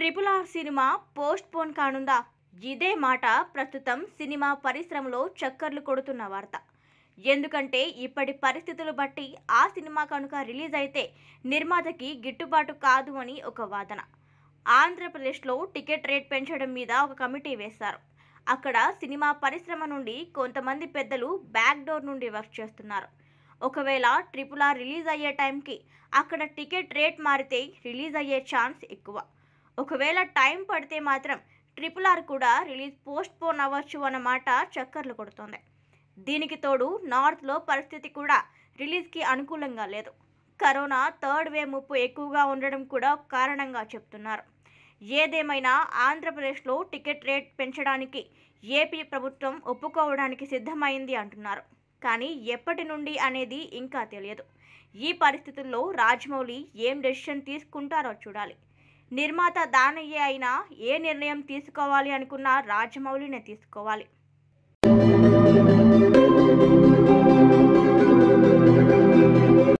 triple R cinema postpone కానుందా ఇదే మాట ప్రస్తుతం సినిమా పరిశ్రమలో చక్కర్లు కొడుతున్న వార్త ఎందుకంటే ఇప్పటి పరిస్థితులు బట్టి ఆ సినిమా కనుక రిలీజ్ అయితే నిర్మాతకి గిట్టుబాటు కాదు అని ఒక వాదన ఆంధ్రప్రదేశ్లో టికెట్ రేట్ పెంచడం మీద ఒక కమిటీ వేస్తారు అక్కడ సినిమా పరిశ్రమ నుండి కొంతమంది పెద్దలు బ్యాక్ డోర్ నుండి వర్క్ చేస్తున్నారు ఒకవేళ ట్రిపుల్ ఆర్ రిలీజ్ అయ్యే టైంకి అక్కడ టికెట్ రేట్ మారితే రిలీజ్ అయ్యే ఛాన్స్ ఎక్కువ ఒకవేళ టైం పడితే మాత్రం ట్రిపుల్ ఆర్ కూడా రిలీజ్ పోస్ట్ పోన్ అవ్వచ్చు అన్నమాట చక్కర్లు కొడుతోంది దీనికి తోడు నార్త్లో పరిస్థితి కూడా రిలీజ్కి అనుకూలంగా లేదు కరోనా థర్డ్ వేవ్ ముప్పు ఎక్కువగా ఉండడం కూడా కారణంగా చెప్తున్నారు ఏదేమైనా ఆంధ్రప్రదేశ్లో టికెట్ రేట్ పెంచడానికి ఏపీ ప్రభుత్వం ఒప్పుకోవడానికి సిద్ధమైంది అంటున్నారు కానీ ఎప్పటి నుండి అనేది ఇంకా తెలియదు ఈ పరిస్థితుల్లో రాజమౌళి ఏం డెసిషన్ తీసుకుంటారో చూడాలి నిర్మాత దానయ్య అయినా ఏ నిర్ణయం తీసుకోవాలి అనుకున్నా రాజమౌళినే తీసుకోవాలి